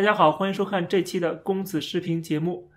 大家好，欢迎收看这期的公子视频节目。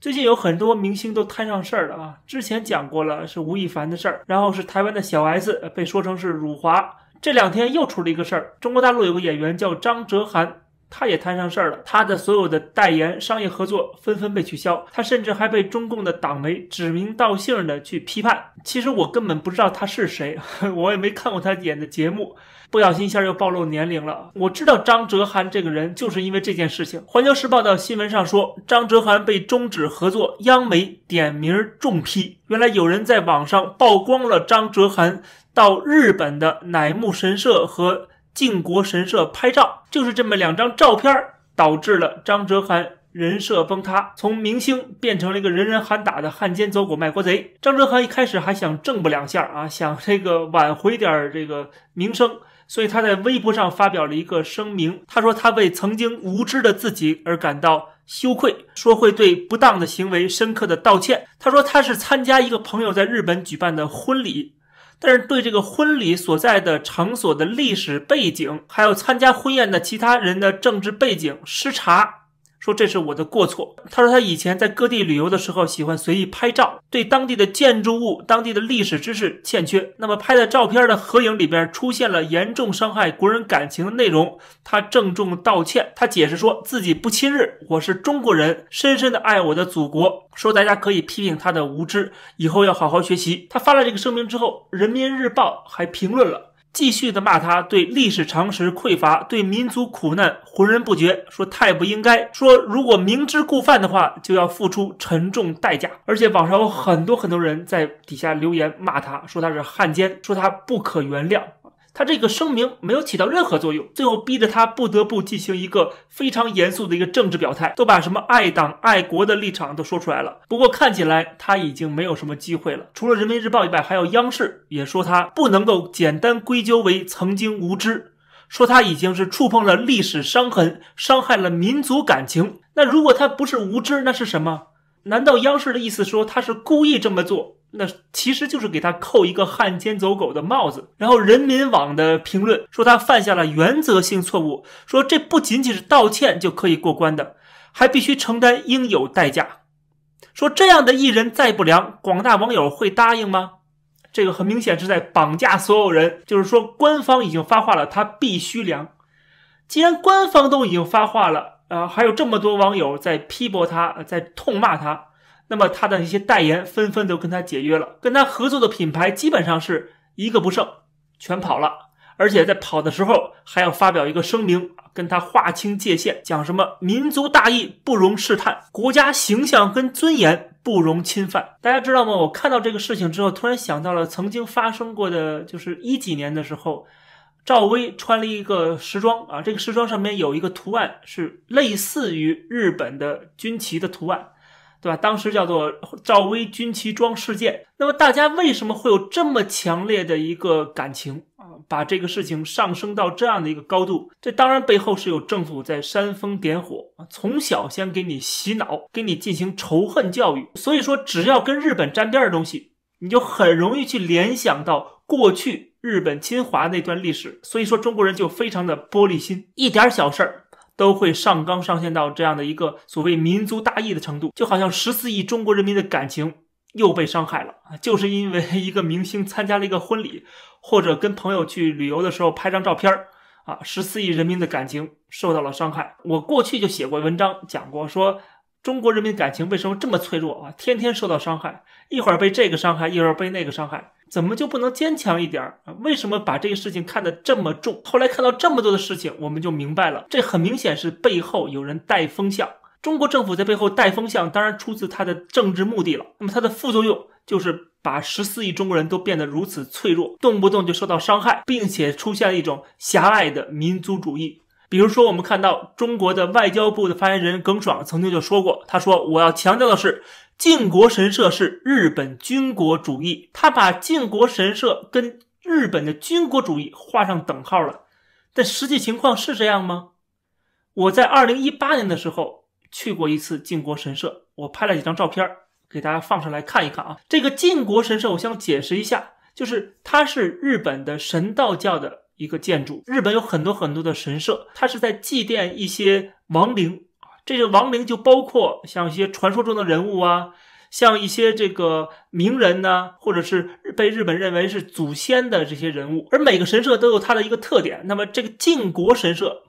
最近有很多明星都摊上事儿了啊！之前讲过了，是吴亦凡的事儿，然后是台湾的小 S 被说成是辱华。这两天又出了一个事儿，中国大陆有个演员叫张哲瀚，他也摊上事儿了。他的所有的代言、商业合作纷纷被取消，他甚至还被中共的党媒指名道姓的去批判。其实我根本不知道他是谁，我也没看过他演的节目。不小心一下又暴露年龄了。我知道张哲瀚这个人，就是因为这件事情。环球时报的新闻上说，张哲瀚被终止合作，央媒点名重批。原来有人在网上曝光了张哲瀚到日本的乃木神社和靖国神社拍照，就是这么两张照片导致了张哲瀚人设崩塌，从明星变成了一个人人喊打的汉奸走狗卖国贼。张哲瀚一开始还想挣不两下啊，想这个挽回点这个名声。所以他在微博上发表了一个声明，他说他为曾经无知的自己而感到羞愧，说会对不当的行为深刻的道歉。他说他是参加一个朋友在日本举办的婚礼，但是对这个婚礼所在的场所的历史背景，还有参加婚宴的其他人的政治背景失察。说这是我的过错。他说他以前在各地旅游的时候喜欢随意拍照，对当地的建筑物、当地的历史知识欠缺。那么拍的照片的合影里边出现了严重伤害国人感情的内容，他郑重道歉。他解释说自己不亲日，我是中国人，深深的爱我的祖国。说大家可以批评他的无知，以后要好好学习。他发了这个声明之后，《人民日报》还评论了。继续的骂他，对历史常识匮乏，对民族苦难浑然不觉，说太不应该。说如果明知故犯的话，就要付出沉重代价。而且网上有很多很多人在底下留言骂他，说他是汉奸，说他不可原谅。他这个声明没有起到任何作用，最后逼着他不得不进行一个非常严肃的一个政治表态，都把什么爱党爱国的立场都说出来了。不过看起来他已经没有什么机会了，除了人民日报以外，还有央视也说他不能够简单归咎为曾经无知，说他已经是触碰了历史伤痕，伤害了民族感情。那如果他不是无知，那是什么？难道央视的意思说他是故意这么做？那其实就是给他扣一个汉奸走狗的帽子。然后人民网的评论说他犯下了原则性错误，说这不仅仅是道歉就可以过关的，还必须承担应有代价。说这样的艺人再不良，广大网友会答应吗？这个很明显是在绑架所有人，就是说官方已经发话了，他必须凉。既然官方都已经发话了。啊，还有这么多网友在批驳他，在痛骂他，那么他的一些代言纷纷都跟他解约了，跟他合作的品牌基本上是一个不剩，全跑了，而且在跑的时候还要发表一个声明，跟他划清界限，讲什么民族大义不容试探，国家形象跟尊严不容侵犯，大家知道吗？我看到这个事情之后，突然想到了曾经发生过的，就是一几年的时候。赵薇穿了一个时装啊，这个时装上面有一个图案，是类似于日本的军旗的图案，对吧？当时叫做赵薇军旗装事件。那么大家为什么会有这么强烈的一个感情啊？把这个事情上升到这样的一个高度，这当然背后是有政府在煽风点火啊，从小先给你洗脑，给你进行仇恨教育。所以说，只要跟日本沾边的东西，你就很容易去联想到。过去日本侵华那段历史，所以说中国人就非常的玻璃心，一点小事儿都会上纲上线到这样的一个所谓民族大义的程度，就好像十四亿中国人民的感情又被伤害了啊！就是因为一个明星参加了一个婚礼，或者跟朋友去旅游的时候拍张照片儿啊，十四亿人民的感情受到了伤害。我过去就写过文章讲过，说中国人民感情为什么这么脆弱啊？天天受到伤害，一会儿被这个伤害，一会儿被那个伤害。怎么就不能坚强一点啊？为什么把这个事情看得这么重？后来看到这么多的事情，我们就明白了，这很明显是背后有人带风向。中国政府在背后带风向，当然出自他的政治目的了。那么它的副作用就是把十四亿中国人都变得如此脆弱，动不动就受到伤害，并且出现了一种狭隘的民族主义。比如说，我们看到中国的外交部的发言人耿爽曾经就说过，他说：“我要强调的是。”靖国神社是日本军国主义，他把靖国神社跟日本的军国主义画上等号了，但实际情况是这样吗？我在二零一八年的时候去过一次靖国神社，我拍了几张照片给大家放上来看一看啊。这个靖国神社，我想解释一下，就是它是日本的神道教的一个建筑。日本有很多很多的神社，它是在祭奠一些亡灵。这个亡灵就包括像一些传说中的人物啊，像一些这个名人呢，或者是被日本认为是祖先的这些人物。而每个神社都有它的一个特点。那么这个靖国神社，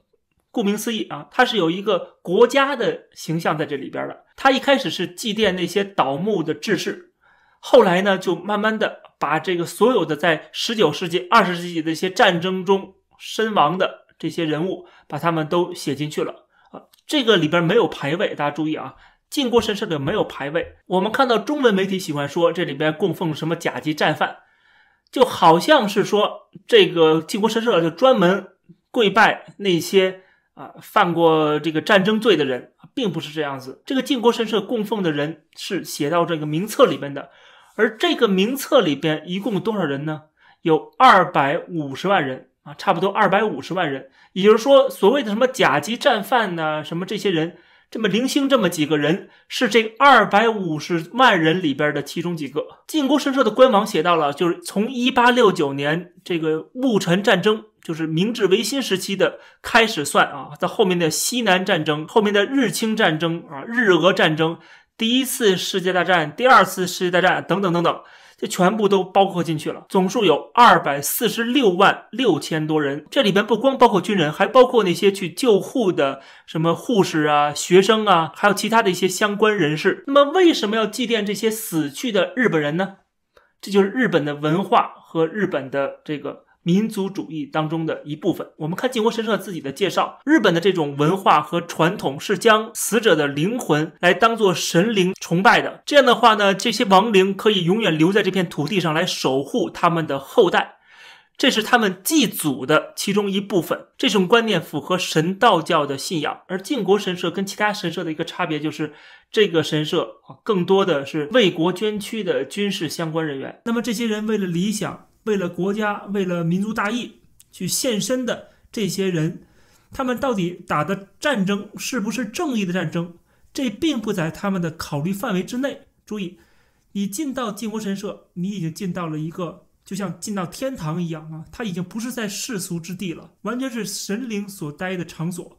顾名思义啊，它是有一个国家的形象在这里边的。它一开始是祭奠那些倒幕的志士，后来呢，就慢慢的把这个所有的在十九世纪、二十世纪的一些战争中身亡的这些人物，把他们都写进去了。这个里边没有牌位，大家注意啊！靖国神社里没有牌位。我们看到中文媒体喜欢说这里边供奉什么甲级战犯，就好像是说这个靖国神社就专门跪拜那些啊犯过这个战争罪的人，并不是这样子。这个靖国神社供奉的人是写到这个名册里边的，而这个名册里边一共多少人呢？有二百五十万人。啊，差不多二百五十万人，也就是说，所谓的什么甲级战犯呐，什么这些人，这么零星这么几个人，是这二百五十万人里边的其中几个。靖国神社的官网写到了，就是从一八六九年这个戊辰战争，就是明治维新时期，的开始算啊，在后面的西南战争、后面的日清战争啊、日俄战争、第一次世界大战、第二次世界大战等等等等。这全部都包括进去了，总数有二百四十六万六千多人。这里边不光包括军人，还包括那些去救护的什么护士啊、学生啊，还有其他的一些相关人士。那么为什么要祭奠这些死去的日本人呢？这就是日本的文化和日本的这个。民族主义当中的一部分。我们看靖国神社自己的介绍，日本的这种文化和传统是将死者的灵魂来当做神灵崇拜的。这样的话呢，这些亡灵可以永远留在这片土地上来守护他们的后代，这是他们祭祖的其中一部分。这种观念符合神道教的信仰。而靖国神社跟其他神社的一个差别就是，这个神社更多的是为国捐躯的军事相关人员。那么这些人为了理想。为了国家、为了民族大义去献身的这些人，他们到底打的战争是不是正义的战争？这并不在他们的考虑范围之内。注意，你进到靖国神社，你已经进到了一个就像进到天堂一样啊，他已经不是在世俗之地了，完全是神灵所待的场所。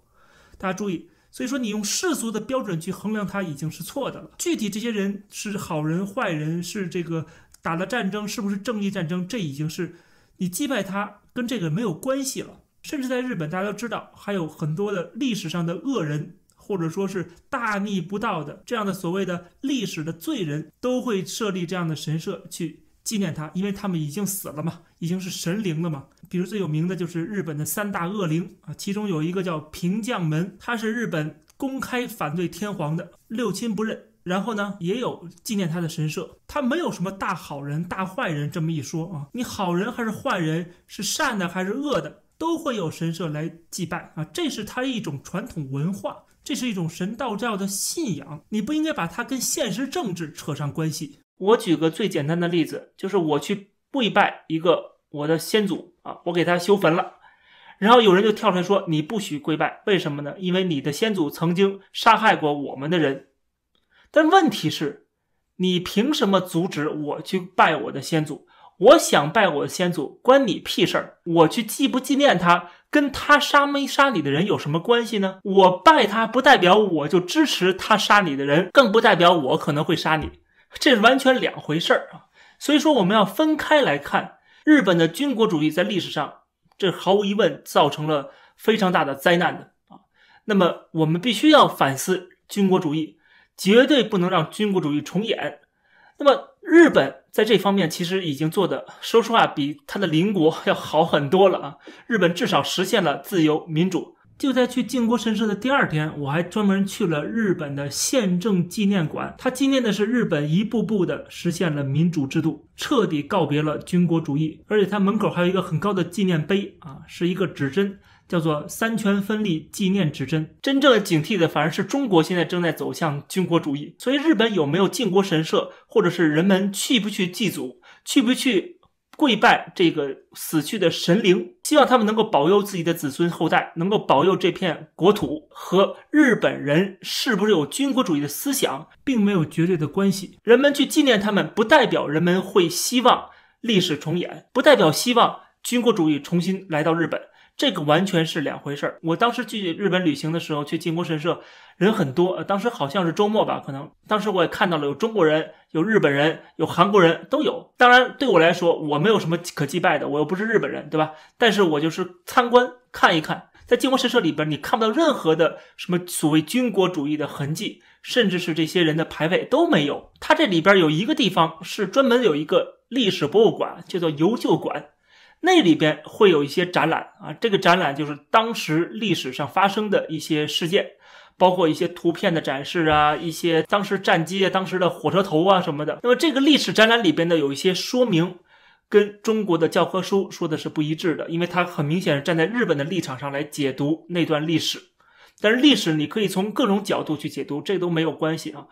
大家注意，所以说你用世俗的标准去衡量他已经是错的了。具体这些人是好人、坏人，是这个。打的战争是不是正义战争？这已经是你击败他跟这个没有关系了。甚至在日本，大家都知道还有很多的历史上的恶人，或者说是大逆不道的这样的所谓的历史的罪人，都会设立这样的神社去纪念他，因为他们已经死了嘛，已经是神灵了嘛。比如最有名的就是日本的三大恶灵啊，其中有一个叫平将门，他是日本公开反对天皇的，六亲不认。然后呢，也有纪念他的神社。他没有什么大好人、大坏人这么一说啊。你好人还是坏人，是善的还是恶的，都会有神社来祭拜啊。这是他一种传统文化，这是一种神道教的信仰。你不应该把它跟现实政治扯上关系。我举个最简单的例子，就是我去跪拜一个我的先祖啊，我给他修坟了，然后有人就跳出来说你不许跪拜，为什么呢？因为你的先祖曾经杀害过我们的人。但问题是，你凭什么阻止我去拜我的先祖？我想拜我的先祖，关你屁事儿！我去祭不纪念他，跟他杀没杀你的人有什么关系呢？我拜他不代表我就支持他杀你的人，更不代表我可能会杀你，这是完全两回事儿啊！所以说，我们要分开来看。日本的军国主义在历史上，这毫无疑问造成了非常大的灾难的啊。那么，我们必须要反思军国主义。绝对不能让军国主义重演。那么，日本在这方面其实已经做的，说实话，比他的邻国要好很多了啊。日本至少实现了自由民主。就在去靖国神社的第二天，我还专门去了日本的宪政纪念馆，它纪念的是日本一步步地实现了民主制度，彻底告别了军国主义。而且它门口还有一个很高的纪念碑啊，是一个指针。叫做三权分立纪念指针，真正警惕的反而是中国现在正在走向军国主义。所以，日本有没有靖国神社，或者是人们去不去祭祖，去不去跪拜这个死去的神灵，希望他们能够保佑自己的子孙后代，能够保佑这片国土和日本人，是不是有军国主义的思想，并没有绝对的关系。人们去纪念他们，不代表人们会希望历史重演，不代表希望军国主义重新来到日本。这个完全是两回事儿。我当时去日本旅行的时候，去靖国神社，人很多。当时好像是周末吧，可能当时我也看到了有中国人、有日本人、有韩国人都有。当然，对我来说，我没有什么可祭拜的，我又不是日本人，对吧？但是我就是参观看一看。在靖国神社里边，你看不到任何的什么所谓军国主义的痕迹，甚至是这些人的牌位都没有。它这里边有一个地方是专门有一个历史博物馆，叫做“游旧馆”。那里边会有一些展览啊，这个展览就是当时历史上发生的一些事件，包括一些图片的展示啊，一些当时战机、啊、当时的火车头啊什么的。那么这个历史展览里边呢，有一些说明，跟中国的教科书说的是不一致的，因为它很明显是站在日本的立场上来解读那段历史。但是历史你可以从各种角度去解读，这都没有关系啊，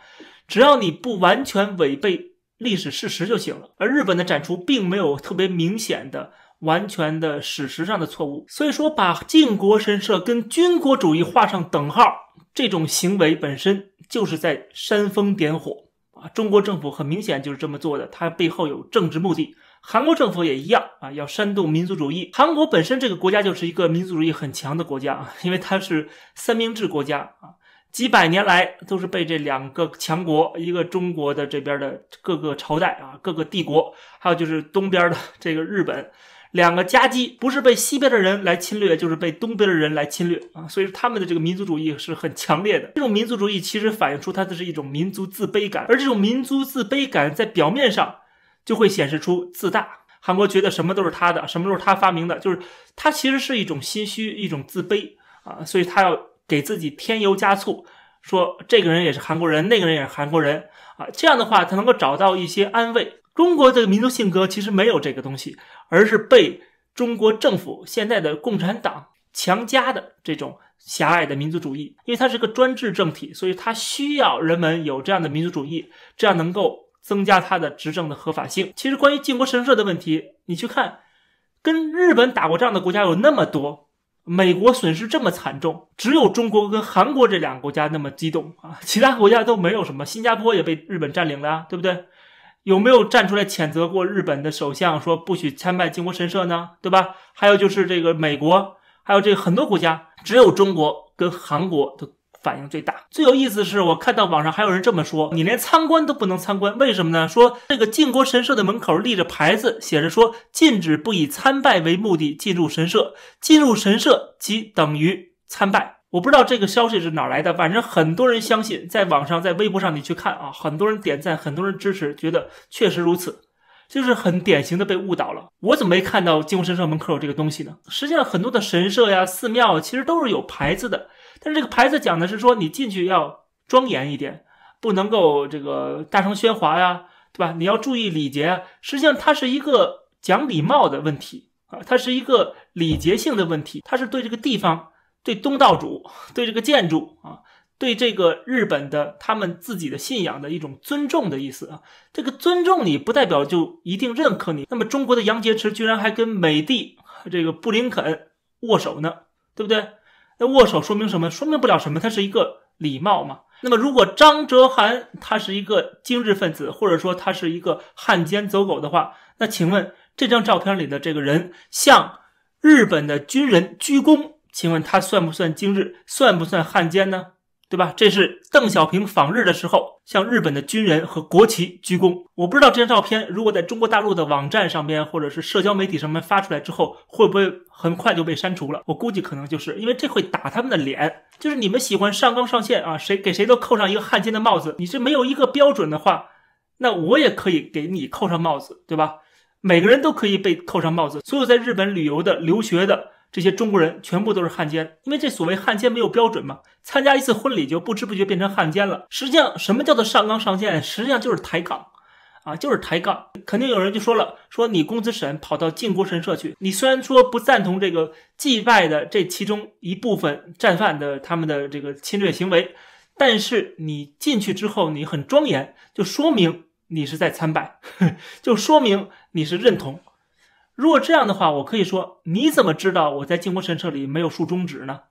只要你不完全违背历史事实就行了。而日本的展出并没有特别明显的。完全的史实上的错误，所以说把靖国神社跟军国主义画上等号，这种行为本身就是在煽风点火啊！中国政府很明显就是这么做的，它背后有政治目的。韩国政府也一样啊，要煽动民族主义。韩国本身这个国家就是一个民族主义很强的国家啊，因为它是三明治国家啊，几百年来都是被这两个强国，一个中国的这边的各个朝代啊，各个帝国，还有就是东边的这个日本。两个夹击，不是被西边的人来侵略，就是被东边的人来侵略啊！所以他们的这个民族主义是很强烈的。这种民族主义其实反映出他的是一种民族自卑感，而这种民族自卑感在表面上就会显示出自大。韩国觉得什么都是他的，什么都是他发明的，就是他其实是一种心虚、一种自卑啊！所以他要给自己添油加醋，说这个人也是韩国人，那个人也是韩国人啊！这样的话，才能够找到一些安慰。中国的民族性格其实没有这个东西，而是被中国政府现在的共产党强加的这种狭隘的民族主义，因为它是个专制政体，所以它需要人们有这样的民族主义，这样能够增加它的执政的合法性。其实关于靖国神社的问题，你去看，跟日本打过仗的国家有那么多，美国损失这么惨重，只有中国跟韩国这两个国家那么激动啊，其他国家都没有什么，新加坡也被日本占领了，对不对？有没有站出来谴责过日本的首相说不许参拜靖国神社呢？对吧？还有就是这个美国，还有这个很多国家，只有中国跟韩国的反应最大。最有意思的是，我看到网上还有人这么说：你连参观都不能参观，为什么呢？说这个靖国神社的门口立着牌子，写着说禁止不以参拜为目的进入神社，进入神社即等于参拜。我不知道这个消息是哪来的，反正很多人相信，在网上，在微博上你去看啊，很多人点赞，很多人支持，觉得确实如此，就是很典型的被误导了。我怎么没看到金武神社门口有这个东西呢？实际上，很多的神社呀、寺庙其实都是有牌子的，但是这个牌子讲的是说你进去要庄严一点，不能够这个大声喧哗呀，对吧？你要注意礼节。实际上，它是一个讲礼貌的问题啊，它是一个礼节性的问题，它是对这个地方。对东道主，对这个建筑啊，对这个日本的他们自己的信仰的一种尊重的意思啊。这个尊重你不代表就一定认可你。那么中国的杨洁篪居然还跟美帝这个布林肯握手呢，对不对？那握手说明什么？说明不了什么，他是一个礼貌嘛。那么如果张哲瀚他是一个精致分子，或者说他是一个汉奸走狗的话，那请问这张照片里的这个人向日本的军人鞠躬。请问他算不算今日？算不算汉奸呢？对吧？这是邓小平访日的时候向日本的军人和国旗鞠躬。我不知道这张照片如果在中国大陆的网站上边或者是社交媒体上面发出来之后，会不会很快就被删除了？我估计可能就是因为这会打他们的脸。就是你们喜欢上纲上线啊，谁给谁都扣上一个汉奸的帽子。你是没有一个标准的话，那我也可以给你扣上帽子，对吧？每个人都可以被扣上帽子。所有在日本旅游的、留学的。这些中国人全部都是汉奸，因为这所谓汉奸没有标准嘛。参加一次婚礼就不知不觉变成汉奸了。实际上，什么叫做上纲上线？实际上就是抬杠，啊，就是抬杠。肯定有人就说了，说你公子审跑到靖国神社去，你虽然说不赞同这个祭拜的这其中一部分战犯的他们的这个侵略行为，但是你进去之后你很庄严，就说明你是在参拜，就说明你是认同。如果这样的话，我可以说你怎么知道我在靖国神社里没有竖中指呢？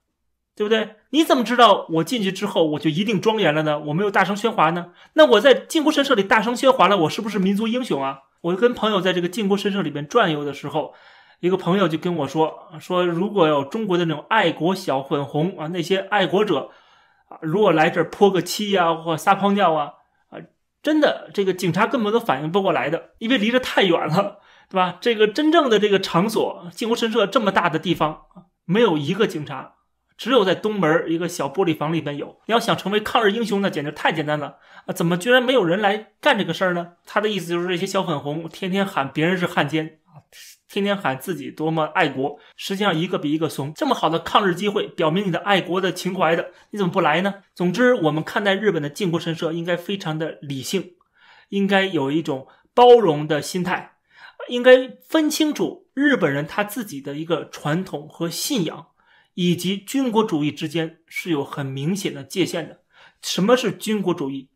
对不对？你怎么知道我进去之后我就一定庄严了呢？我没有大声喧哗呢？那我在靖国神社里大声喧哗了，我是不是民族英雄啊？我跟朋友在这个靖国神社里边转悠的时候，一个朋友就跟我说说，如果有中国的那种爱国小粉红啊，那些爱国者啊，如果来这儿泼个漆呀或撒泡尿啊啊，真的这个警察根本都反应不过来的，因为离得太远了。对吧？这个真正的这个场所，靖国神社这么大的地方，没有一个警察，只有在东门一个小玻璃房里边有。你要想成为抗日英雄那简直太简单了啊！怎么居然没有人来干这个事儿呢？他的意思就是这些小粉红天天喊别人是汉奸啊，天天喊自己多么爱国，实际上一个比一个怂。这么好的抗日机会，表明你的爱国的情怀的，你怎么不来呢？总之，我们看待日本的靖国神社应该非常的理性，应该有一种包容的心态。应该分清楚日本人他自己的一个传统和信仰，以及军国主义之间是有很明显的界限的。什么是军国主义？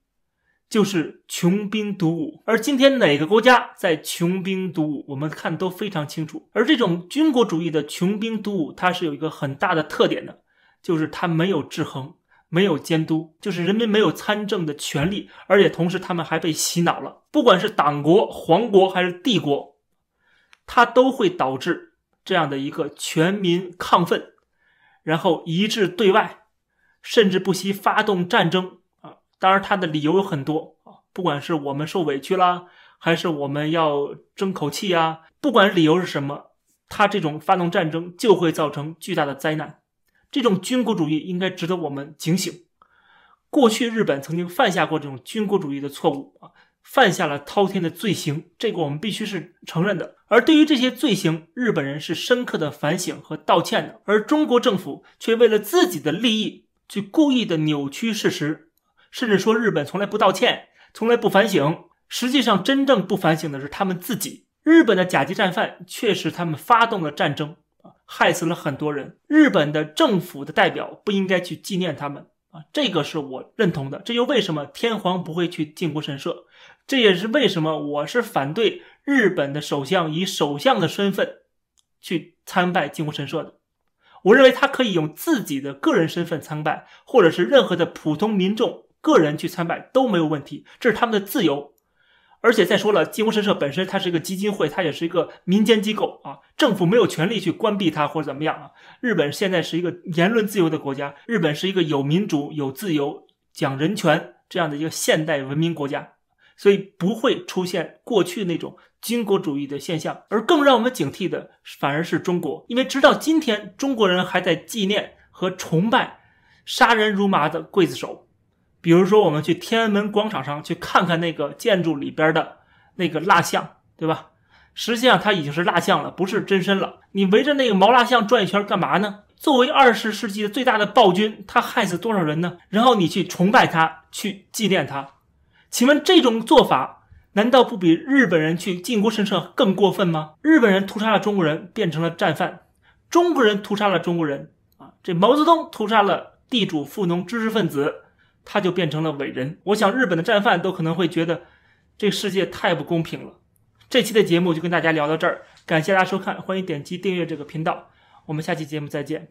就是穷兵黩武。而今天哪个国家在穷兵黩武？我们看都非常清楚。而这种军国主义的穷兵黩武，它是有一个很大的特点的，就是它没有制衡，没有监督，就是人民没有参政的权利，而且同时他们还被洗脑了。不管是党国、皇国还是帝国。它都会导致这样的一个全民亢奋，然后一致对外，甚至不惜发动战争啊！当然，他的理由有很多啊，不管是我们受委屈啦，还是我们要争口气呀，不管理由是什么，他这种发动战争就会造成巨大的灾难。这种军国主义应该值得我们警醒。过去日本曾经犯下过这种军国主义的错误啊。犯下了滔天的罪行，这个我们必须是承认的。而对于这些罪行，日本人是深刻的反省和道歉的，而中国政府却为了自己的利益去故意的扭曲事实，甚至说日本从来不道歉，从来不反省。实际上，真正不反省的是他们自己。日本的甲级战犯确实他们发动了战争，害死了很多人。日本的政府的代表不应该去纪念他们啊，这个是我认同的。这就为什么天皇不会去靖国神社。这也是为什么我是反对日本的首相以首相的身份去参拜靖国神社的。我认为他可以用自己的个人身份参拜，或者是任何的普通民众个人去参拜都没有问题，这是他们的自由。而且再说了，靖国神社本身它是一个基金会，它也是一个民间机构啊，政府没有权利去关闭它或者怎么样啊。日本现在是一个言论自由的国家，日本是一个有民主、有自由、讲人权这样的一个现代文明国家。所以不会出现过去那种军国主义的现象，而更让我们警惕的反而是中国，因为直到今天，中国人还在纪念和崇拜杀人如麻的刽子手。比如说，我们去天安门广场上去看看那个建筑里边的那个蜡像，对吧？实际上它已经是蜡像了，不是真身了。你围着那个毛蜡像转一圈干嘛呢？作为二十世纪的最大的暴君，他害死多少人呢？然后你去崇拜他，去纪念他。请问这种做法难道不比日本人去靖国神社更过分吗？日本人屠杀了中国人，变成了战犯；中国人屠杀了中国人，啊，这毛泽东屠杀了地主富农知识分子，他就变成了伟人。我想日本的战犯都可能会觉得这世界太不公平了。这期的节目就跟大家聊到这儿，感谢大家收看，欢迎点击订阅这个频道，我们下期节目再见。